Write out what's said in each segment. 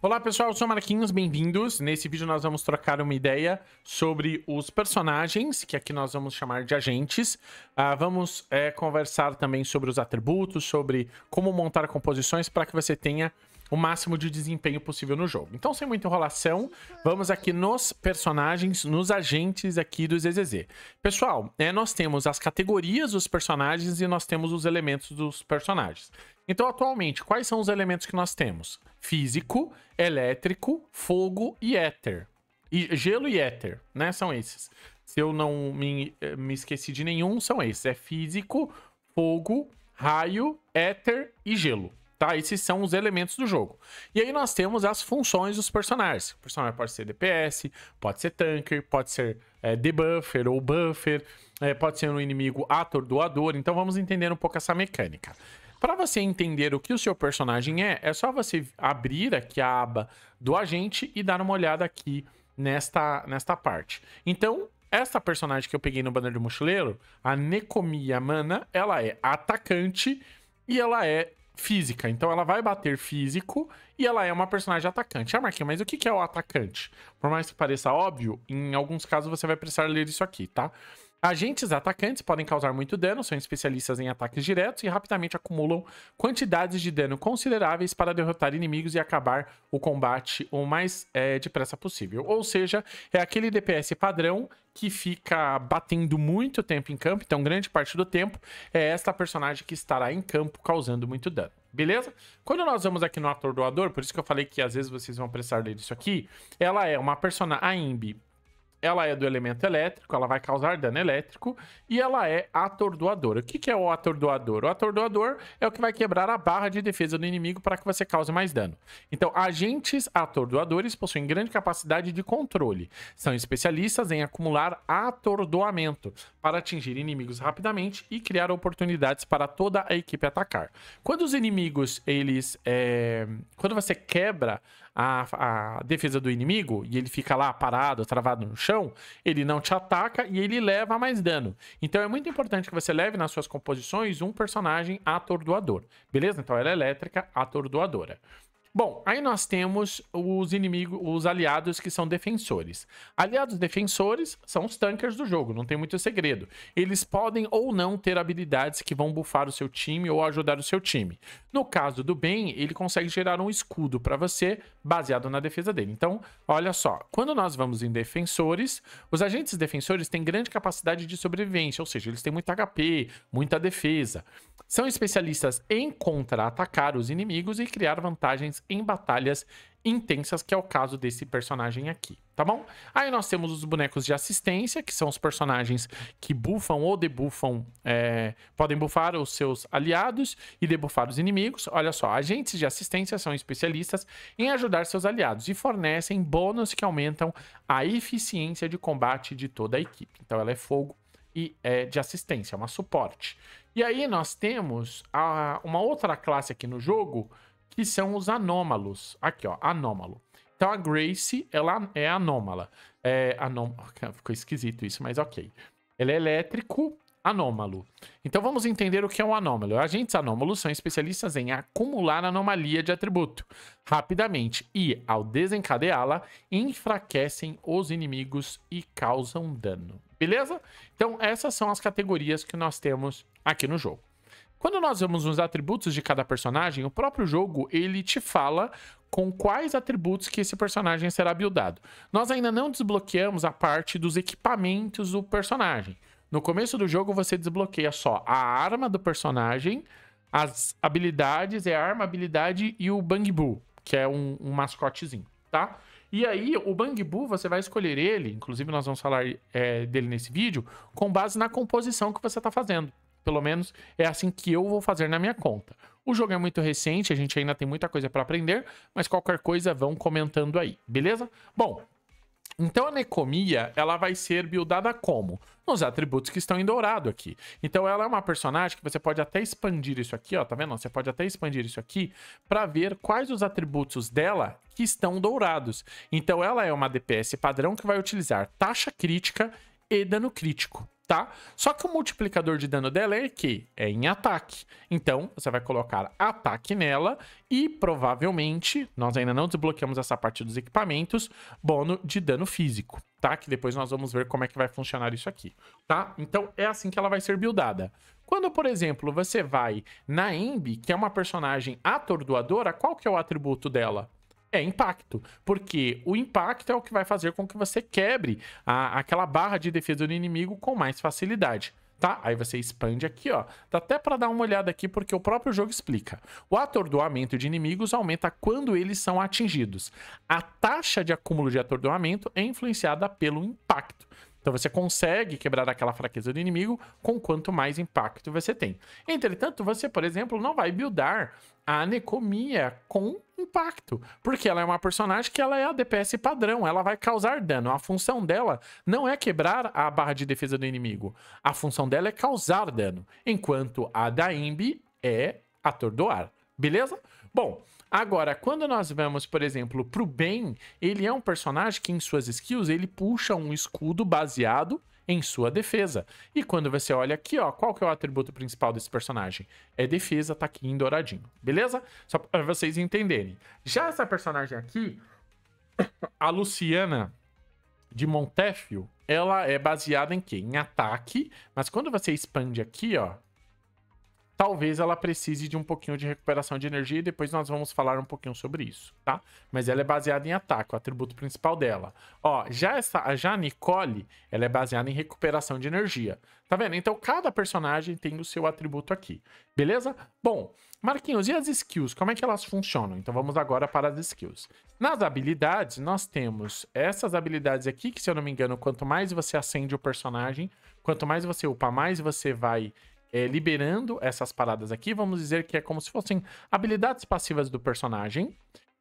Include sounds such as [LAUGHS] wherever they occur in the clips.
Olá pessoal, eu sou Marquinhos, bem-vindos. Nesse vídeo nós vamos trocar uma ideia sobre os personagens, que aqui nós vamos chamar de agentes. Uh, vamos é, conversar também sobre os atributos, sobre como montar composições para que você tenha o máximo de desempenho possível no jogo. Então, sem muita enrolação, vamos aqui nos personagens, nos agentes aqui do ZZZ. Pessoal, é, nós temos as categorias dos personagens e nós temos os elementos dos personagens. Então, atualmente, quais são os elementos que nós temos? Físico, elétrico, fogo e éter. E gelo e éter, né? São esses. Se eu não me, eh, me esqueci de nenhum, são esses. É físico, fogo, raio, éter e gelo. Tá? Esses são os elementos do jogo. E aí nós temos as funções dos personagens. O personagem pode ser DPS, pode ser tanker, pode ser é, debuffer ou buffer, é, pode ser um inimigo atordoador. Então vamos entender um pouco essa mecânica. Para você entender o que o seu personagem é, é só você abrir aqui a aba do agente e dar uma olhada aqui nesta, nesta parte. Então, esta personagem que eu peguei no banner do mochileiro, a Nekomi Yamana, ela é atacante e ela é física. Então ela vai bater físico e ela é uma personagem atacante. Ah, Marquinhos, mas o que é o atacante? Por mais que pareça óbvio, em alguns casos você vai precisar ler isso aqui, tá? Agentes atacantes podem causar muito dano, são especialistas em ataques diretos e rapidamente acumulam quantidades de dano consideráveis para derrotar inimigos e acabar o combate o mais é, depressa possível. Ou seja, é aquele DPS padrão que fica batendo muito tempo em campo, então grande parte do tempo é esta personagem que estará em campo causando muito dano. Beleza? Quando nós vamos aqui no atordoador, por isso que eu falei que às vezes vocês vão precisar ler isso aqui, ela é uma personagem, a Imbi, ela é do elemento elétrico, ela vai causar dano elétrico e ela é atordoadora. O que, é o atordoador? O atordoador é o que vai quebrar a barra de defesa do inimigo para que você cause mais dano. Então, agentes atordoadores possuem grande capacidade de controle. São especialistas em acumular atordoamento para atingir inimigos rapidamente e criar oportunidades para toda a equipe atacar. Quando os inimigos, eles... É... Quando você quebra a, a defesa do inimigo e ele fica lá parado, travado no chão, ele não te ataca e ele leva mais dano. Então é muito importante que você leve nas suas composições um personagem atordoador, beleza? Então ela é elétrica atordoadora. Bom, aí nós temos os inimigos, os aliados que são defensores. Aliados defensores são os tankers do jogo, não tem muito segredo. Eles podem ou não ter habilidades que vão bufar o seu time ou ajudar o seu time. No caso do Ben, ele consegue gerar um escudo para você baseado na defesa dele. Então, olha só, quando nós vamos em defensores, os agentes defensores têm grande capacidade de sobrevivência, ou seja, eles têm muito HP, muita defesa. São especialistas em contra-atacar os inimigos e criar vantagens em batalhas intensas, que é o caso desse personagem aqui, tá bom? Aí nós temos os bonecos de assistência, que são os personagens que bufam ou debufam, é, podem bufar os seus aliados e debufar os inimigos. Olha só, agentes de assistência são especialistas em ajudar seus aliados e fornecem bônus que aumentam a eficiência de combate de toda a equipe. Então ela é fogo e é de assistência, é uma suporte. E aí nós temos a, uma outra classe aqui no jogo, que são os anômalos. Aqui, ó, anômalo. Então a Grace, ela é anômala. É anôm [LAUGHS] Ficou esquisito isso, mas ok. Ele é elétrico anômalo. Então vamos entender o que é um anômalo. Agentes anômalos são especialistas em acumular anomalia de atributo rapidamente e, ao desencadeá-la, enfraquecem os inimigos e causam dano. Beleza? Então essas são as categorias que nós temos aqui no jogo. Quando nós vemos os atributos de cada personagem, o próprio jogo ele te fala com quais atributos que esse personagem será buildado. Nós ainda não desbloqueamos a parte dos equipamentos do personagem. No começo do jogo você desbloqueia só a arma do personagem, as habilidades, é a arma, habilidade e o Bangbu, que é um, um mascotezinho, tá? E aí, o Bangbu, você vai escolher ele, inclusive nós vamos falar é, dele nesse vídeo, com base na composição que você está fazendo. Pelo menos é assim que eu vou fazer na minha conta. O jogo é muito recente, a gente ainda tem muita coisa para aprender, mas qualquer coisa vão comentando aí, beleza? Bom, então a Necomia, ela vai ser buildada como? Nos atributos que estão em dourado aqui. Então ela é uma personagem que você pode até expandir isso aqui, ó, tá vendo? Você pode até expandir isso aqui para ver quais os atributos dela que estão dourados. Então ela é uma DPS padrão que vai utilizar taxa crítica e dano crítico tá? Só que o multiplicador de dano dela é que é em ataque. Então, você vai colocar ataque nela e provavelmente, nós ainda não desbloqueamos essa parte dos equipamentos, bônus de dano físico, tá? Que depois nós vamos ver como é que vai funcionar isso aqui, tá? Então, é assim que ela vai ser buildada. Quando, por exemplo, você vai na Embi, que é uma personagem atordoadora, qual que é o atributo dela? É impacto, porque o impacto é o que vai fazer com que você quebre a, aquela barra de defesa do inimigo com mais facilidade. Tá? Aí você expande aqui, ó. Dá até para dar uma olhada aqui porque o próprio jogo explica. O atordoamento de inimigos aumenta quando eles são atingidos. A taxa de acúmulo de atordoamento é influenciada pelo impacto. Então você consegue quebrar aquela fraqueza do inimigo com quanto mais impacto você tem. Entretanto, você, por exemplo, não vai buildar a Necomia com impacto, porque ela é uma personagem que ela é a DPS padrão, ela vai causar dano. A função dela não é quebrar a barra de defesa do inimigo, a função dela é causar dano, enquanto a da Imbi é atordoar. Beleza? Bom, Agora, quando nós vamos, por exemplo, pro Ben, ele é um personagem que em suas skills ele puxa um escudo baseado em sua defesa. E quando você olha aqui, ó, qual que é o atributo principal desse personagem? É defesa, tá aqui em douradinho, beleza? Só para vocês entenderem. Já essa personagem aqui, [COUGHS] a Luciana de Montefio, ela é baseada em quê? Em ataque, mas quando você expande aqui, ó, talvez ela precise de um pouquinho de recuperação de energia e depois nós vamos falar um pouquinho sobre isso, tá? Mas ela é baseada em ataque, o atributo principal dela. Ó, já essa, já a Nicole, ela é baseada em recuperação de energia. Tá vendo? Então cada personagem tem o seu atributo aqui, beleza? Bom, Marquinhos, e as skills? Como é que elas funcionam? Então vamos agora para as skills. Nas habilidades, nós temos essas habilidades aqui, que se eu não me engano, quanto mais você acende o personagem, quanto mais você upa, mais você vai é, liberando essas paradas aqui, vamos dizer que é como se fossem habilidades passivas do personagem.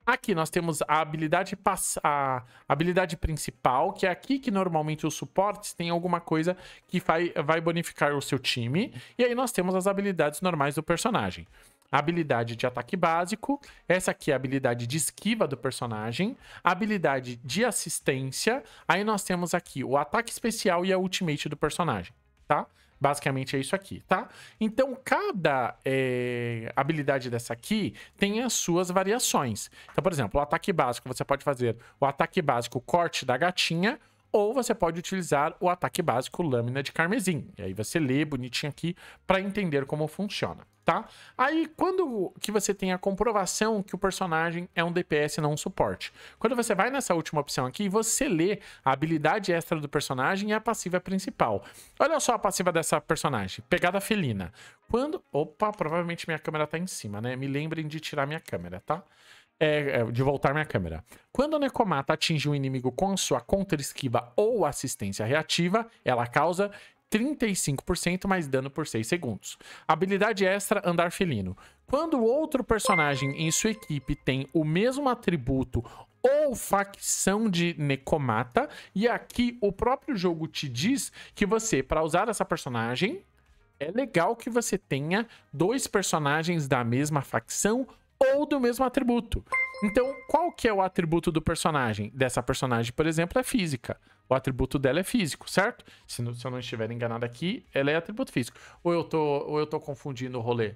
Aqui nós temos a habilidade, a habilidade principal, que é aqui que normalmente os suportes têm alguma coisa que vai, vai bonificar o seu time. E aí nós temos as habilidades normais do personagem. A habilidade de ataque básico, essa aqui é a habilidade de esquiva do personagem, a habilidade de assistência, aí nós temos aqui o ataque especial e a ultimate do personagem, tá? Basicamente é isso aqui, tá? Então, cada é, habilidade dessa aqui tem as suas variações. Então, por exemplo, o ataque básico, você pode fazer o ataque básico corte da gatinha, ou você pode utilizar o ataque básico lâmina de carmesim. E aí você lê bonitinho aqui para entender como funciona tá? Aí, quando que você tem a comprovação que o personagem é um DPS não um suporte. Quando você vai nessa última opção aqui, você lê a habilidade extra do personagem e a passiva principal. Olha só a passiva dessa personagem, pegada felina. Quando... Opa, provavelmente minha câmera tá em cima, né? Me lembrem de tirar minha câmera, tá? É, é de voltar minha câmera. Quando o Necomata atinge um inimigo com sua contra-esquiva ou assistência reativa, ela causa 35% mais dano por 6 segundos. Habilidade extra Andar Felino. Quando outro personagem em sua equipe tem o mesmo atributo ou facção de necomata, e aqui o próprio jogo te diz que você, para usar essa personagem, é legal que você tenha dois personagens da mesma facção ou do mesmo atributo. Então, qual que é o atributo do personagem? Dessa personagem, por exemplo, é física o atributo dela é físico, certo? Se, não, se eu não estiver enganado aqui, ela é atributo físico. Ou eu tô, ou eu tô confundindo o rolê?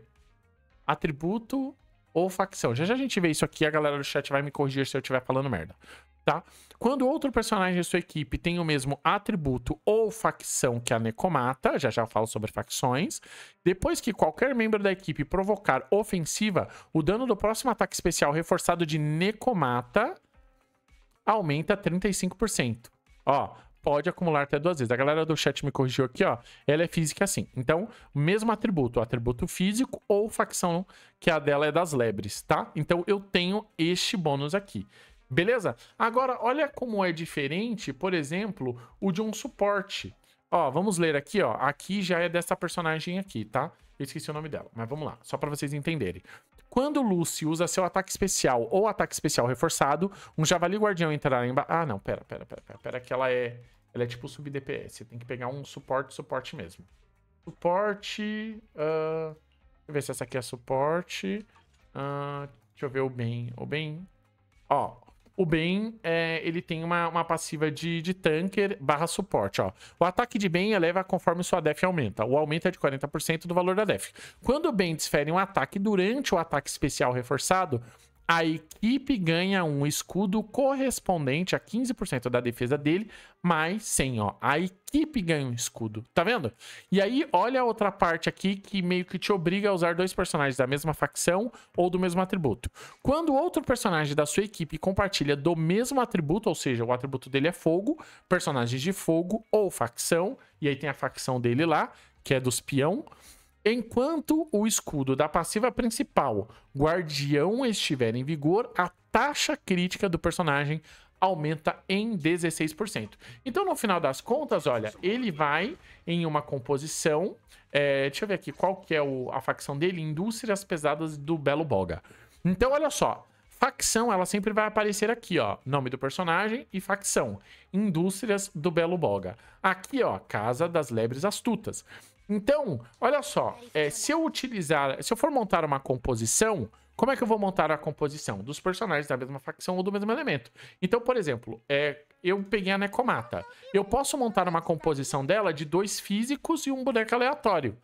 Atributo ou facção. Já já a gente vê isso aqui, a galera do chat vai me corrigir se eu estiver falando merda, tá? Quando outro personagem da sua equipe tem o mesmo atributo ou facção que a Necomata, já já eu falo sobre facções, depois que qualquer membro da equipe provocar ofensiva, o dano do próximo ataque especial reforçado de Necomata aumenta 35%. Ó, pode acumular até duas vezes. A galera do chat me corrigiu aqui, ó. Ela é física assim. Então, mesmo atributo, atributo físico ou facção, que a dela é das lebres, tá? Então, eu tenho este bônus aqui. Beleza? Agora, olha como é diferente, por exemplo, o de um suporte. Ó, vamos ler aqui, ó. Aqui já é dessa personagem aqui, tá? Eu esqueci o nome dela, mas vamos lá, só para vocês entenderem. Quando Lucy usa seu ataque especial ou ataque especial reforçado, um Javali Guardião entrará em... Ah, não, pera, pera, pera, pera, pera que ela é... Ela é tipo sub DPS, tem que pegar um suporte, suporte mesmo. Suporte... Uh... Deixa eu ver se essa aqui é suporte. Uh... Deixa eu ver o bem, O bem. Ó, o Ben, é, ele tem uma, uma passiva de, de tanker barra suporte, ó. O ataque de Ben eleva conforme sua def aumenta. O aumento é de 40% do valor da def. Quando o Ben desfere um ataque durante o ataque especial reforçado, a equipe ganha um escudo correspondente a 15% da defesa dele, mais 100, ó. A equipe ganha um escudo, tá vendo? E aí, olha a outra parte aqui que meio que te obriga a usar dois personagens da mesma facção ou do mesmo atributo. Quando outro personagem da sua equipe compartilha do mesmo atributo, ou seja, o atributo dele é fogo, personagens de fogo ou facção, e aí tem a facção dele lá, que é dos peão, Enquanto o escudo da passiva principal, Guardião, estiver em vigor, a taxa crítica do personagem aumenta em 16%. Então, no final das contas, olha, ele vai em uma composição. É, deixa eu ver aqui qual que é o, a facção dele: Indústrias Pesadas do Belo Boga. Então, olha só. Facção, ela sempre vai aparecer aqui, ó. Nome do personagem e facção. Indústrias do Belo Boga. Aqui, ó, Casa das Lebres Astutas. Então, olha só, é, se eu utilizar, se eu for montar uma composição, como é que eu vou montar a composição? Dos personagens da mesma facção ou do mesmo elemento. Então, por exemplo, é, eu peguei a Necomata. Eu posso montar uma composição dela de dois físicos e um boneco aleatório.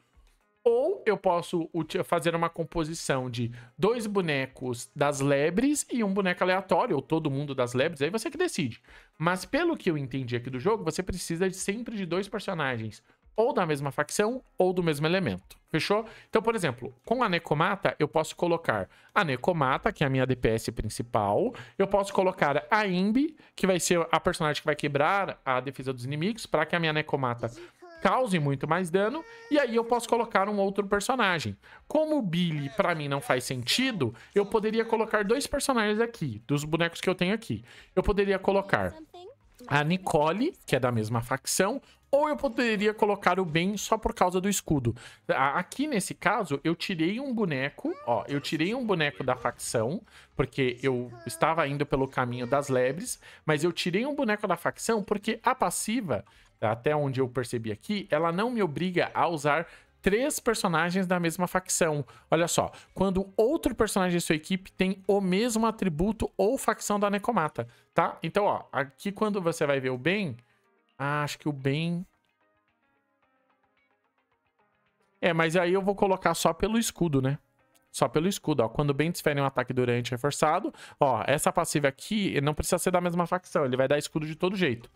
Ou eu posso fazer uma composição de dois bonecos das lebres e um boneco aleatório, ou todo mundo das lebres, aí você que decide. Mas pelo que eu entendi aqui do jogo, você precisa de sempre de dois personagens ou da mesma facção ou do mesmo elemento. Fechou? Então, por exemplo, com a Necomata, eu posso colocar a Necomata, que é a minha DPS principal. Eu posso colocar a Imbi, que vai ser a personagem que vai quebrar a defesa dos inimigos, para que a minha Necomata cause muito mais dano, e aí eu posso colocar um outro personagem. Como o Billy para mim não faz sentido, eu poderia colocar dois personagens aqui, dos bonecos que eu tenho aqui. Eu poderia colocar a Nicole, que é da mesma facção, ou eu poderia colocar o Ben só por causa do escudo. Aqui nesse caso, eu tirei um boneco, ó, eu tirei um boneco da facção, porque eu estava indo pelo caminho das lebres, mas eu tirei um boneco da facção porque a passiva até onde eu percebi aqui, ela não me obriga a usar três personagens da mesma facção. Olha só, quando outro personagem de sua equipe tem o mesmo atributo ou facção da Necomata, tá? Então, ó, aqui quando você vai ver o Ben, ah, acho que o Ben É, mas aí eu vou colocar só pelo escudo, né? só pelo escudo, ó. Quando Bem desfere um ataque durante reforçado, ó, essa passiva aqui não precisa ser da mesma facção, ele vai dar escudo de todo jeito.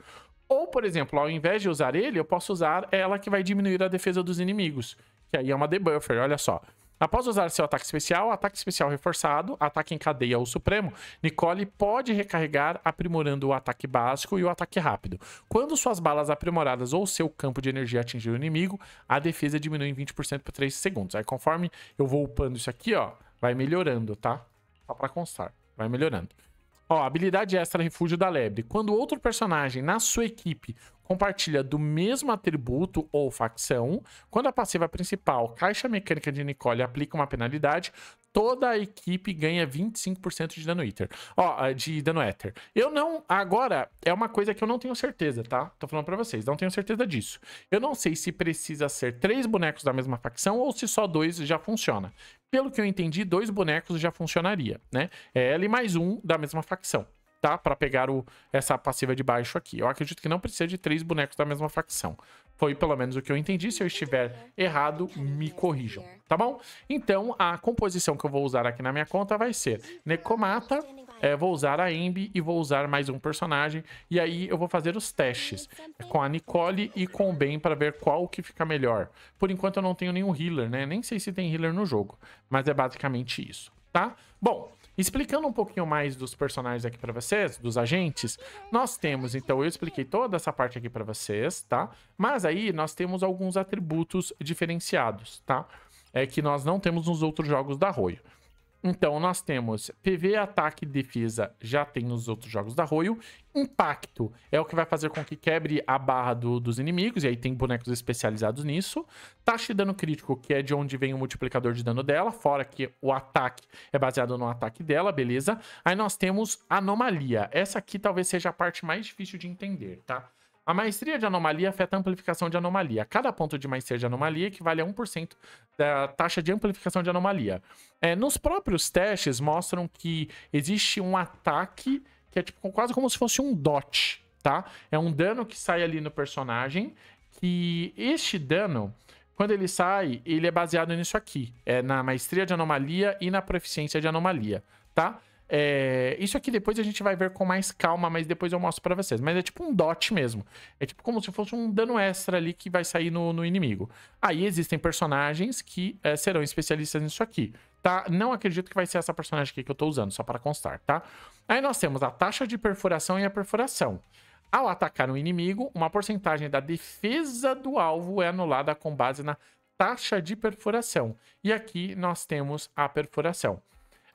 Ou, por exemplo, ao invés de usar ele, eu posso usar ela que vai diminuir a defesa dos inimigos, que aí é uma debuffer, olha só. Após usar seu ataque especial, ataque especial reforçado, ataque em cadeia ou supremo, Nicole pode recarregar aprimorando o ataque básico e o ataque rápido. Quando suas balas aprimoradas ou seu campo de energia atingir o inimigo, a defesa diminui em 20% por 3 segundos. Aí conforme eu vou upando isso aqui, ó, vai melhorando, tá? Só pra constar, vai melhorando. Ó, habilidade extra refúgio da lebre. Quando outro personagem na sua equipe compartilha do mesmo atributo ou facção. Quando a passiva principal, Caixa Mecânica de Nicole, aplica uma penalidade, toda a equipe ganha 25% de dano ether. Ó, eh, de dano ether. Eu não, agora, é uma coisa que eu não tenho certeza, tá? Tô falando pra vocês, não tenho certeza disso. Eu não sei se precisa ser três bonecos da mesma facção ou se só dois já funciona. Pelo que eu entendi, dois bonecos já funcionaria, né? É L mais um da mesma facção tá? Para pegar o, essa passiva de baixo aqui. Eu acredito que não precisa de três bonecos da mesma facção. Foi pelo menos o que eu entendi. Se eu estiver errado, me corrijam, tá bom? Então, a composição que eu vou usar aqui na minha conta vai ser Necomata, é, eh, vou usar a Embi e vou usar mais um personagem. E aí eu vou fazer os testes com a Nicole e com o Ben para ver qual que fica melhor. Por enquanto eu não tenho nenhum healer, né? Nem sei se tem healer no jogo, mas é basicamente isso tá? Bom, explicando um pouquinho mais dos personagens aqui para vocês, dos agentes, nós temos, então eu expliquei toda essa parte aqui para vocês, tá? Mas aí nós temos alguns atributos diferenciados, tá? É que nós não temos nos outros jogos da Roio. Então, nós temos PV, ataque e defesa, já tem nos outros jogos da Royal. Impacto é o que vai fazer com que quebre a barra do, dos inimigos, e aí tem bonecos especializados nisso. Taxa de dano crítico, que é de onde vem o multiplicador de dano dela, fora que o ataque é baseado no ataque dela, beleza? Aí nós temos anomalia. Essa aqui talvez seja a parte mais difícil de entender, tá? A maestria de anomalia afeta a amplificação de anomalia. Cada ponto de maestria de anomalia equivale a 1% da taxa de amplificação de anomalia. É, nos próprios testes mostram que existe um ataque que é tipo, quase como se fosse um dot, tá? É um dano que sai ali no personagem, que este dano, quando ele sai, ele é baseado nisso aqui. É na maestria de anomalia e na proficiência de anomalia, Tá? É, isso aqui depois a gente vai ver com mais calma, mas depois eu mostro para vocês. Mas é tipo um dot mesmo. É tipo como se fosse um dano extra ali que vai sair no, no inimigo. Aí existem personagens que é, serão especialistas nisso aqui, tá? Não acredito que vai ser essa personagem aqui que eu tô usando, só para constar, tá? Aí nós temos a taxa de perfuração e a perfuração. Ao atacar um inimigo, uma porcentagem da defesa do alvo é anulada com base na taxa de perfuração. E aqui nós temos a perfuração.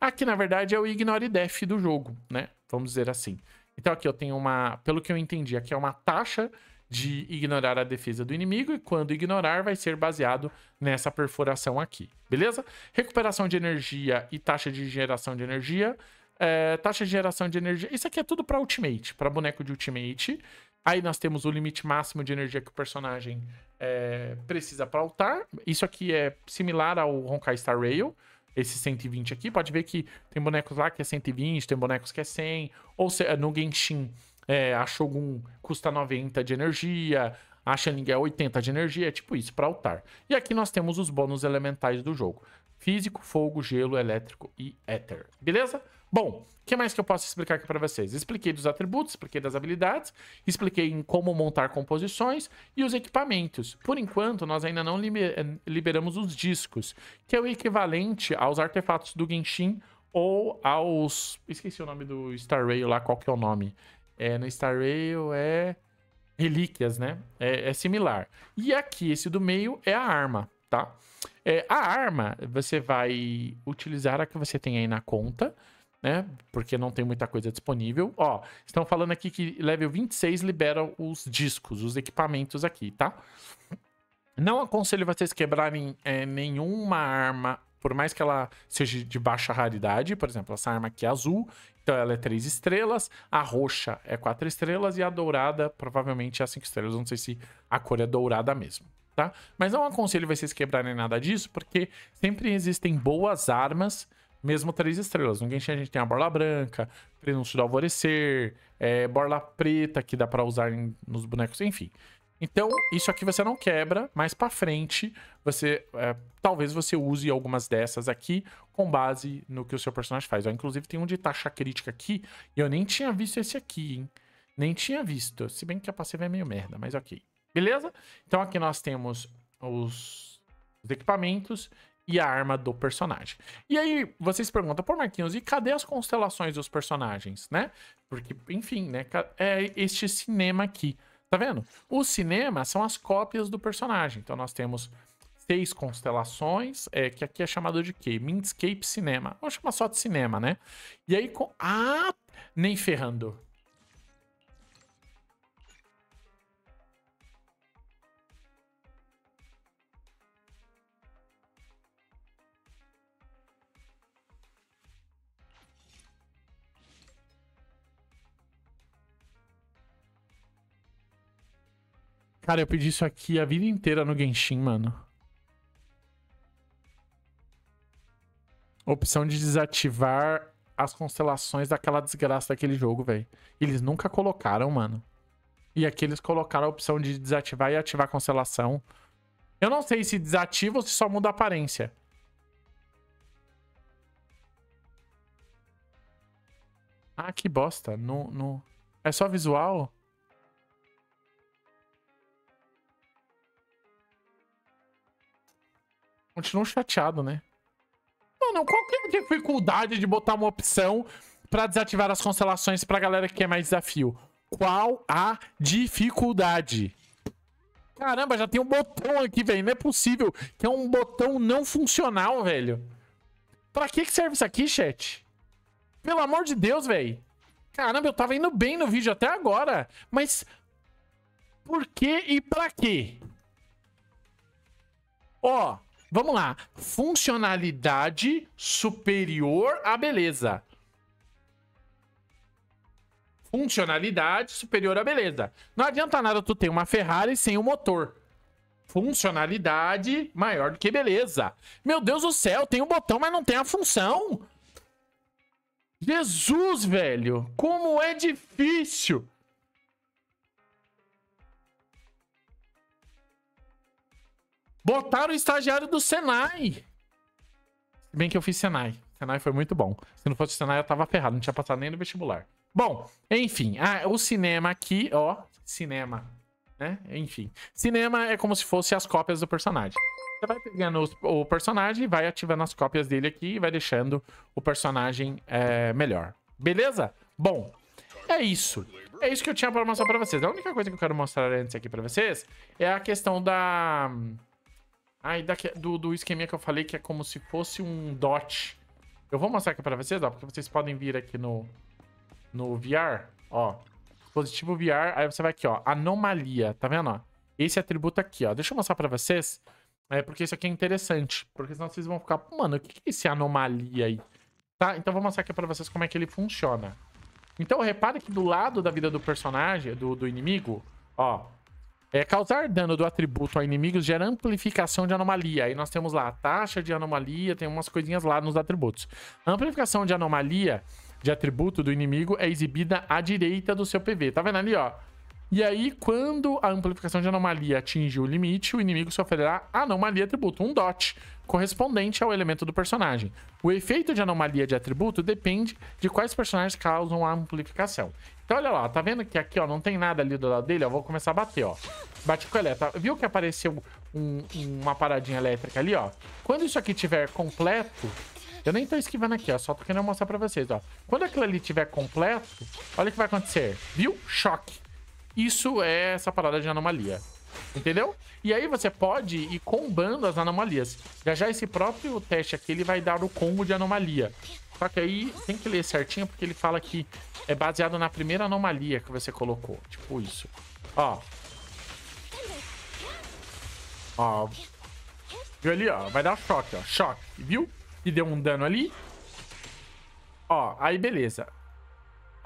Aqui, ah, na verdade, é o ignore def do jogo, né? Vamos dizer assim. Então aqui eu tenho uma, pelo que eu entendi, aqui é uma taxa de ignorar a defesa do inimigo e quando ignorar vai ser baseado nessa perfuração aqui, beleza? Recuperação de energia e taxa de geração de energia. É, taxa de geração de energia. Isso aqui é tudo para ultimate, para boneco de ultimate. Aí nós temos o limite máximo de energia que o personagem é, precisa para altar. Isso aqui é similar ao Honkai Star Rail esse 120 aqui, pode ver que tem bonecos lá que é 120, tem bonecos que é 100, ou se, no Genshin, é, a Shogun custa 90 de energia, a Shining é 80 de energia, é tipo isso, para altar. E aqui nós temos os bônus elementais do jogo. Físico, fogo, gelo, elétrico e éter. Beleza? Bom, o que mais que eu posso explicar aqui para vocês? Expliquei dos atributos, expliquei das habilidades, expliquei em como montar composições e os equipamentos. Por enquanto, nós ainda não eh, liberamos os discos, que é o equivalente aos artefatos do Genshin ou aos... Esqueci o nome do Star Rail lá, qual que é o nome? É, no Star Rail é... Relíquias, né? É, é similar. E aqui, esse do meio, é a arma, tá? É, a arma, você vai utilizar a que você tem aí na conta né? Porque não tem muita coisa disponível. Ó, estão falando aqui que level 26 libera os discos, os equipamentos aqui, tá? Não aconselho vocês quebrarem é, nenhuma arma, por mais que ela seja de baixa raridade. Por exemplo, essa arma aqui é azul, então ela é 3 estrelas. A roxa é 4 estrelas e a dourada provavelmente é 5 estrelas. Não sei se a cor é dourada mesmo. Tá? Mas não aconselho vocês quebrarem nada disso, porque sempre existem boas armas mesmo três estrelas. No Genshin a gente tem a borla branca, prenúncio do alvorecer, é, borla preta que dá para usar em, nos bonecos, enfim. Então, isso aqui você não quebra, mas para frente, você é, talvez você use algumas dessas aqui com base no que o seu personagem faz. inclusive, tem um de taxa crítica aqui, e eu nem tinha visto esse aqui, hein? Nem tinha visto, se bem que a passiva é meio merda, mas ok. Beleza? Então, aqui nós temos os, os equipamentos, e a arma do personagem. E aí vocês perguntam, pô Marquinhos, e cadê as constelações dos personagens, né? Porque, enfim, né, é este cinema aqui. Tá vendo? O cinema são as cópias do personagem. Então nós temos seis constelações, é, que aqui é chamado de quê? Mindscape Cinema. Vamos chamar só de cinema, né? E aí com... Ah! Nem ferrando. Cara, eu pedi isso aqui a vida inteira no Genshin, mano. Opção de desativar as constelações daquela desgraça daquele jogo, velho. Eles nunca colocaram, mano. E aqui eles colocaram a opção de desativar e ativar a constelação. Eu não sei se desativa ou se só muda a aparência. Ah, que bosta. No, no... É só visual? Continuo chateado, né? Mano, qual que é a dificuldade de botar uma opção pra desativar as constelações pra galera que quer é mais desafio? Qual a dificuldade? Caramba, já tem um botão aqui, velho. Não é possível que é um botão não funcional, velho. Pra que, que serve isso aqui, chat? Pelo amor de Deus, velho. Caramba, eu tava indo bem no vídeo até agora. Mas por que e pra quê? Ó, Vamos lá. Funcionalidade superior à beleza. Funcionalidade superior à beleza. Não adianta nada tu ter uma Ferrari sem o um motor. Funcionalidade maior do que beleza. Meu Deus do céu, tem o um botão, mas não tem a função. Jesus, velho, como é difícil. Botaram o estagiário do Senai. Se bem que eu fiz Senai. Senai foi muito bom. Se não fosse o Senai, eu tava ferrado. Não tinha passado nem no vestibular. Bom, enfim. Ah, o cinema aqui, ó. Cinema. Né? Enfim. Cinema é como se fosse as cópias do personagem. Você vai pegando o personagem, vai ativando as cópias dele aqui e vai deixando o personagem é, melhor. Beleza? Bom, é isso. É isso que eu tinha para mostrar para vocês. A única coisa que eu quero mostrar antes aqui para vocês é a questão da Aí daqui, do, do esqueminha que eu falei, que é como se fosse um dot. Eu vou mostrar aqui pra vocês, ó, porque vocês podem vir aqui no, no VR, ó. Dispositivo VR, aí você vai aqui, ó, anomalia, tá vendo, ó? Esse atributo aqui, ó. Deixa eu mostrar pra vocês, é, porque isso aqui é interessante. Porque senão vocês vão ficar, mano, o que que é esse anomalia aí? Tá, então vou mostrar aqui pra vocês como é que ele funciona. Então, repara que do lado da vida do personagem, do, do inimigo, ó, é, causar dano do atributo a inimigos gera amplificação de anomalia. Aí nós temos lá a taxa de anomalia, tem umas coisinhas lá nos atributos. A amplificação de anomalia de atributo do inimigo é exibida à direita do seu PV. Tá vendo ali, ó? E aí, quando a amplificação de anomalia atinge o limite, o inimigo sofrerá anomalia atributo, um DOT correspondente ao elemento do personagem. O efeito de anomalia de atributo depende de quais personagens causam a amplificação. Então olha lá, tá vendo que aqui ó, não tem nada ali do lado dele? Eu vou começar a bater, ó. Bate com elétrica. Viu que apareceu um, uma paradinha elétrica ali, ó? Quando isso aqui tiver completo... Eu nem tô esquivando aqui, ó. Só tô querendo mostrar pra vocês, ó. Quando aquilo ali tiver completo, olha o que vai acontecer. Viu? Choque. Isso é essa parada de anomalia. Entendeu? E aí você pode ir combando as anomalias. Já já esse próprio teste aqui, ele vai dar o combo de anomalia. Só que aí tem que ler certinho, porque ele fala que é baseado na primeira anomalia que você colocou. Tipo isso. Ó. Ó. Viu ali, ó? Vai dar choque, ó. Choque, viu? E deu um dano ali. Ó, aí beleza.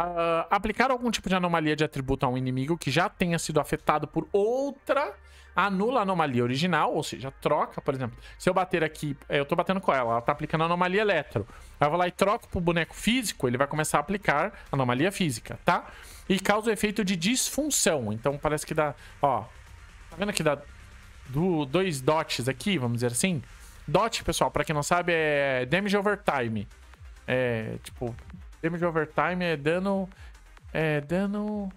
Uh, aplicar algum tipo de anomalia de atributo a um inimigo que já tenha sido afetado por outra anula a anomalia original, ou seja, troca, por exemplo. Se eu bater aqui, é, eu tô batendo com ela, ela tá aplicando anomalia eletro. Aí eu vou lá e troco pro boneco físico, ele vai começar a aplicar anomalia física, tá? E causa o efeito de disfunção. Então parece que dá, ó, tá vendo que dá do, dois dots aqui, vamos dizer assim? Dot, pessoal, para quem não sabe, é damage over time. É, tipo, Damage overtime é dano. É dano.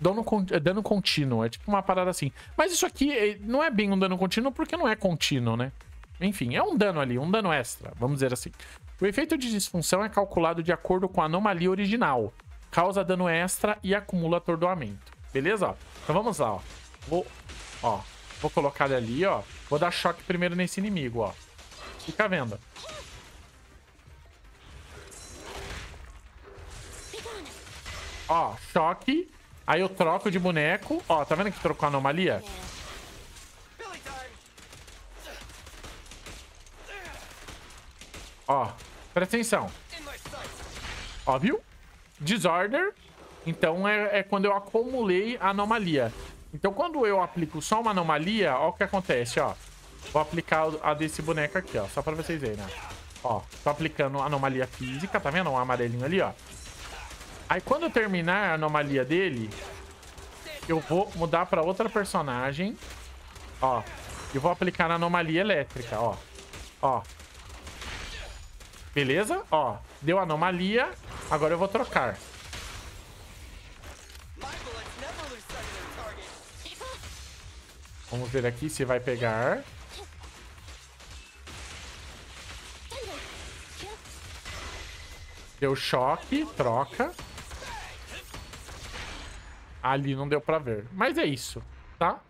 Dano, é dano contínuo, é tipo uma parada assim. Mas isso aqui é, não é bem um dano contínuo porque não é contínuo, né? Enfim, é um dano ali, um dano extra, vamos dizer assim. O efeito de disfunção é calculado de acordo com a anomalia original. Causa dano extra e acumula atordoamento. Beleza? Ó, então vamos lá, ó. Vou, ó, vou colocar ele ali, ó. Vou dar choque primeiro nesse inimigo, ó. Fica vendo. Ó, choque. Aí eu troco de boneco. Ó, tá vendo que trocou a anomalia? Ó, presta atenção. Ó, viu? Disorder. Então é, é quando eu acumulei a anomalia. Então quando eu aplico só uma anomalia, ó o que acontece, ó. Vou aplicar a desse boneco aqui, ó. Só pra vocês verem, né? Ó, tô aplicando anomalia física, tá vendo? Um amarelinho ali, ó. Aí quando terminar a anomalia dele, eu vou mudar para outra personagem. Ó. E vou aplicar a anomalia elétrica, ó. Ó. Beleza? Ó. Deu anomalia. Agora eu vou trocar. Vamos ver aqui se vai pegar. Deu choque, troca ali não deu pra ver. Mas é isso, tá?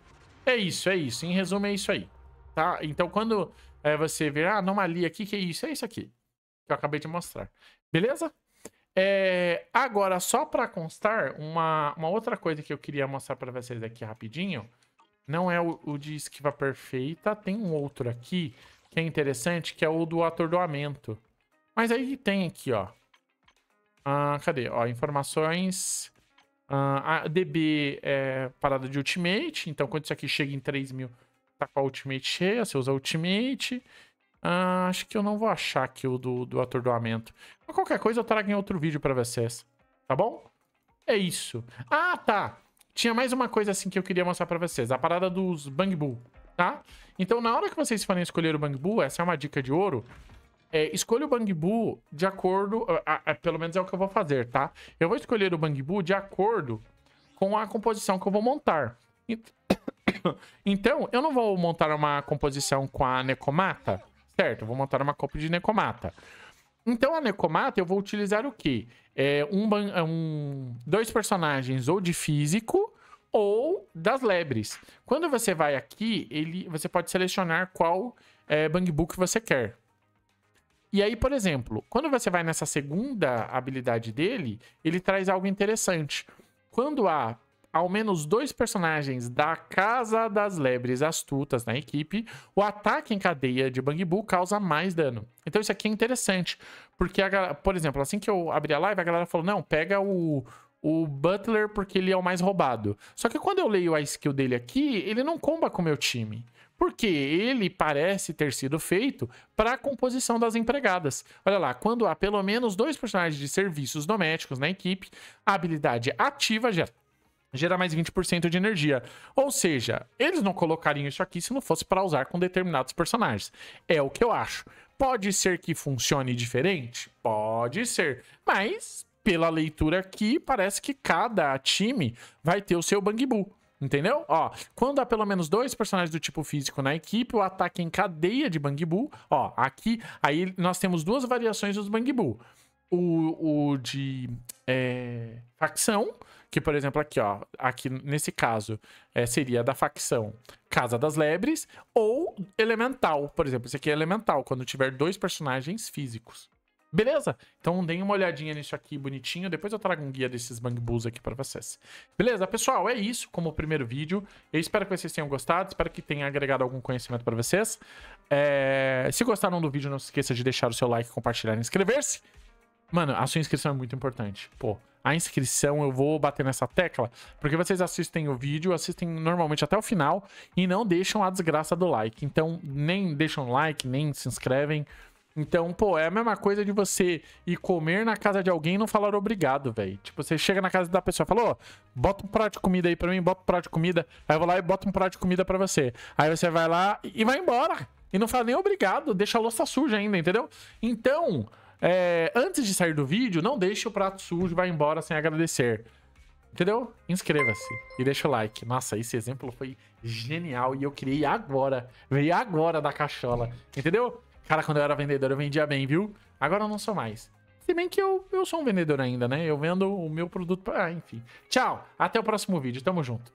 É isso, é isso. Em resumo, é isso aí, tá? Então, quando é, você vê, ah, anomalia aqui, que é isso? É isso aqui, que eu acabei de mostrar. Beleza? É, agora, só para constar, uma, uma outra coisa que eu queria mostrar para vocês aqui rapidinho, não é o, o de esquiva perfeita, tem um outro aqui que é interessante, que é o do atordoamento. Mas aí tem aqui, ó. Ah, cadê? Ó, informações Uh, a DB é parada de ultimate, então quando isso aqui chega em 3 mil, tá com a ultimate cheia, você usa ultimate. Uh, acho que eu não vou achar aqui o do, do atordoamento. Mas qualquer coisa eu trago em outro vídeo para vocês, tá bom? É isso. Ah, tá! Tinha mais uma coisa assim que eu queria mostrar para vocês, a parada dos Bang Bull, tá? Então na hora que vocês forem escolher o Bang Bull, essa é uma dica de ouro, é, escolha o Bangbu de acordo, a, a, pelo menos é o que eu vou fazer, tá? Eu vou escolher o Bangbu de acordo com a composição que eu vou montar. [COUGHS] Então, eu não vou montar uma composição com a Necomata, certo? Eu vou montar uma copa de Necomata. Então, a Necomata, eu vou utilizar o quê? É um, é um, dois personagens ou de físico ou das lebres. Quando você vai aqui, ele, você pode selecionar qual é, Bangbu que você quer. E aí, por exemplo, quando você vai nessa segunda habilidade dele, ele traz algo interessante. Quando há ao menos dois personagens da Casa das Lebres astutas na equipe, o ataque em cadeia de Bangbu causa mais dano. Então isso aqui é interessante, porque, a, por exemplo, assim que eu abri a live, a galera falou, não, pega o, o Butler porque ele é o mais roubado. Só que quando eu leio a skill dele aqui, ele não comba com o meu time porque ele parece ter sido feito para a composição das empregadas. Olha lá, quando há pelo menos dois personagens de serviços domésticos na equipe, a habilidade ativa gera gera mais 20% de energia. Ou seja, eles não colocariam isso aqui se não fosse para usar com determinados personagens. É o que eu acho. Pode ser que funcione diferente? Pode ser. Mas, pela leitura aqui, parece que cada time vai ter o seu Bangbu. Entendeu? Ó, quando há pelo menos dois personagens do tipo físico na equipe, o ataque é em cadeia de Bang ó, aqui, aí nós temos duas variações dos Bang O, o de é, facção, que por exemplo aqui, ó, aqui nesse caso é, seria da facção Casa das Lebres, ou Elemental, por exemplo, esse aqui é Elemental, quando tiver dois personagens físicos. Beleza? Então deem uma olhadinha nisso aqui bonitinho, depois eu trago um guia desses Bang Bulls aqui para vocês. Beleza, pessoal? É isso como o primeiro vídeo. Eu espero que vocês tenham gostado, espero que tenha agregado algum conhecimento para vocês. É... Se gostaram do vídeo, não se esqueça de deixar o seu like, compartilhar e inscrever-se. Mano, a sua inscrição é muito importante. Pô, a inscrição, eu vou bater nessa tecla, porque vocês assistem o vídeo, assistem normalmente até o final e não deixam a desgraça do like. Então, nem deixam like, nem se inscrevem. Então, pô, é a mesma coisa de você ir comer na casa de alguém e não falar obrigado, velho. Tipo, você chega na casa da pessoa e fala, ô, oh, bota um prato de comida aí pra mim, bota um prato de comida. Aí eu vou lá e boto um prato de comida pra você. Aí você vai lá e vai embora. E não fala nem obrigado, deixa a louça suja ainda, entendeu? Então, é, antes de sair do vídeo, não deixe o prato sujo e vai embora sem agradecer. Entendeu? Inscreva-se e deixa o like. Nossa, esse exemplo foi genial e eu criei agora. Veio agora da cachola. Entendeu? Cara, quando eu era vendedor, eu vendia bem, viu? Agora eu não sou mais. Se bem que eu, eu sou um vendedor ainda, né? Eu vendo o meu produto. Ah, enfim. Tchau. Até o próximo vídeo. Tamo junto.